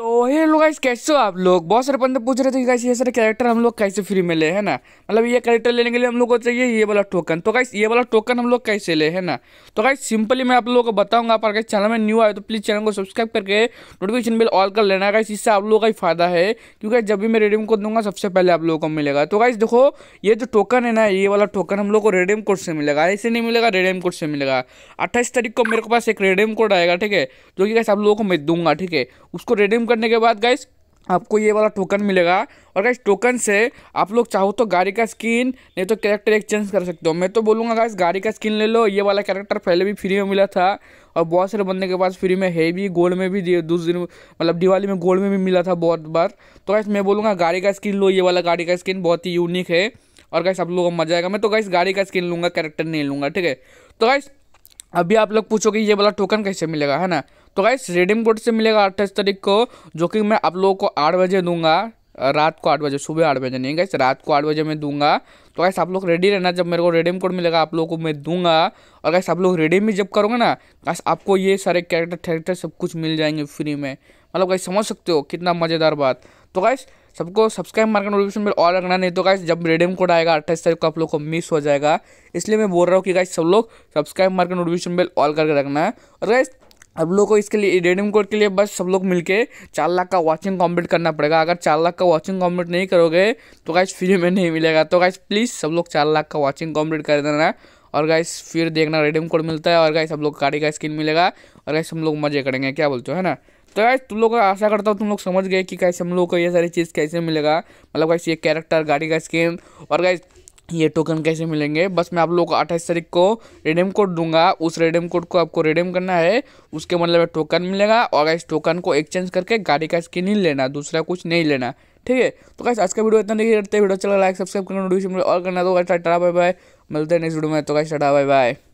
gustó hello guys कैसे हो आप लोग बहुत सारे बंदे पूछ रहे थे कि गाइस ये सारे कैरेक्टर हम लोग कैसे फ्री में ले है ना मतलब ये कैरेक्टर लेने के लिए हम लोग को चाहिए ये वाला टोकन तो गाइस ये वाला टोकन हम लोग कैसे ले है ना तो गाइस सिंपली मैं आप लोगों को बताऊंगा आप अगर चैनल में न्यू आए तो प्लीज़ चैनल को सब्सक्राइब करके नोटिफिकेशन बिल ऑल कर लेना गाइस इससे आप लोगों का ही फायदा है क्योंकि जब भी मैं रेडीम कोड दूंगा सबसे पहले आप लोगों को मिलेगा तो गाइस देखो ये जो टोकन है ना ये वाला टोकन हम लोग को रेडीम कोड से मिलेगा ऐसे नहीं मिलेगा रेडीम कोड से मिलेगा अट्ठाईस तारीख को मेरे पास एक रेडीम कोड आएगा ठीक है जो कि गाइस आप लोगों को मैं दूंगा ठीक है उसको रेडीम करने के बाद गाइस आपको ये वाला टोकन मिलेगा और गाइस टोकन से आप लोग चाहो तो गाड़ी का स्किन नहीं तो कैरेक्टर एक्सचेंज कर सकते हो मैं तो बोलूँगा गाइस गाड़ी का स्किन ले लो ये वाला कैरेक्टर पहले भी फ्री में मिला था और बहुत सारे बंदे के पास फ्री में है भी गोल्ड में भी दूसरे दिन मतलब दिवाली में गोल्ड में भी मिला था बहुत बार तो गाइस मैं बोलूँगा गाड़ी का स्किन लो ये वाला गाड़ी का स्किन बहुत ही यूनिक है और गाइस आप लोगों को मजा आएगा मैं तो गाइस गाड़ी का स्किन लूँगा कैरेक्टर नहीं लूँगा ठीक है तो गाइस अभी आप लोग पूछोगे ये वाला टोकन कैसे मिलेगा है ना तो गाइस रिडीम कोड से मिलेगा अट्ठाईस तारीख को जो कि मैं आप लोगों को आठ बजे दूंगा रात को आठ बजे सुबह आठ बजे नहीं गैस रात को आठ बजे मैं दूंगा तो गैस आप लोग रेडी रहना जब मेरे को रेडीम कोड मिलेगा आप लोगों को मैं दूंगा और गैस आप लोग रेडीम भी जब करोगे ना गैस आपको ये सारे कैरेक्टर थैरेक्टर सब कुछ मिल जाएंगे फ्री में मतलब गैस समझ सकते हो कितना मज़ेदार बात तो गैस सबको सब्सक्राइब मार्केट नोटिफिकेशन बिल और रखना नहीं तो गाइस जब रिडीम कोड आएगा अट्ठाईस तारीख को आप लोग को मिस हो जाएगा इसलिए मैं बोल रहा हूँ कि गाइस सब लोग सब्सक्राइब मार्केट नोटिफिकेशन बिल ऑल करके रखना है और गाइस अब लोग को इसके लिए रेडियम कोड के लिए बस सब लोग मिलके चार लाख का वॉचिंग कॉम्प्लीट करना पड़ेगा अगर चार लाख का वॉचिंग कॉम्प्लीट नहीं करोगे तो गाइस फ्री में नहीं मिलेगा तो गाइस प्लीज़ सब लोग चार लाख का वॉचिंग कॉम्प्लीट कर देना और गाइस फिर देखना रेडियम कोड मिलता है और गाइस सब लोग गाड़ी का स्किन मिलेगा और गाइस हम लोग मजे करेंगे क्या बोलते हो है ना तो गाइस तुम लोग आशा करता हूँ तुम लोग समझ गए कि कैसे हम लोग को ये सारी चीज़ कैसे मिलेगा मतलब गाइस ये कैरेक्टर गाड़ी का स्किन और गाइस ये टोकन कैसे मिलेंगे बस मैं आप लोगों को अट्ठाईस तारीख को रिडीम कोड दूंगा उस रिडीम कोड को आपको रिडीम करना है उसके मतलब टोकन मिलेगा और इस टोकन को एक्सचेंज करके गाड़ी का स्किन ही लेना दूसरा कुछ नहीं लेना ठीक है तो कैसे आज का वीडियो इतना नहीं करते वीडियो चला लाइक सब्सक्राइब करना और करना तो टाटा बाय बाय मिलते हैं नेक्स्ट वीडियो में तो कैसे टाटा बाय बाय